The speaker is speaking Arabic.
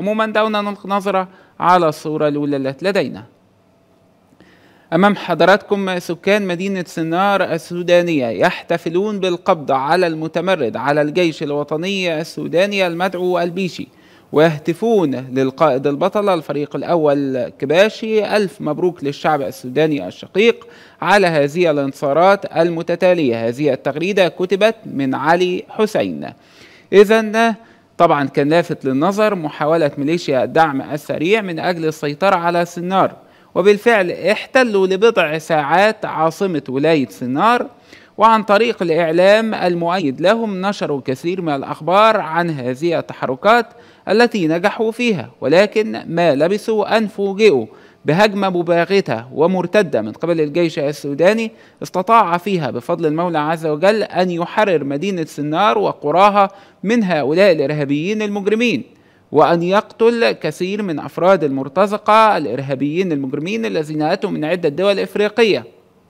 عموما دعونا نلقي نظرة على الصورة الأولى التي لدينا أمام حضراتكم سكان مدينة سنار السودانية يحتفلون بالقبض على المتمرد على الجيش الوطني السوداني المدعو البيشي ويهتفون للقائد البطل الفريق الأول كباشي ألف مبروك للشعب السوداني الشقيق على هذه الانتصارات المتتالية هذه التغريدة كتبت من علي حسين إذا طبعا كان لافت للنظر محاولة ميليشيا الدعم السريع من أجل السيطرة على سنار وبالفعل احتلوا لبضع ساعات عاصمة ولاية سنار وعن طريق الإعلام المؤيد لهم نشروا الكثير من الأخبار عن هذه التحركات التي نجحوا فيها ولكن ما لبثوا أن فوجئوا بهجمة مباغتة ومرتدة من قبل الجيش السوداني استطاع فيها بفضل المولى عز وجل أن يحرر مدينة سنار وقراها من هؤلاء الإرهابيين المجرمين وأن يقتل كثير من أفراد المرتزقة الإرهابيين المجرمين الذين أتوا من عدة دول إفريقية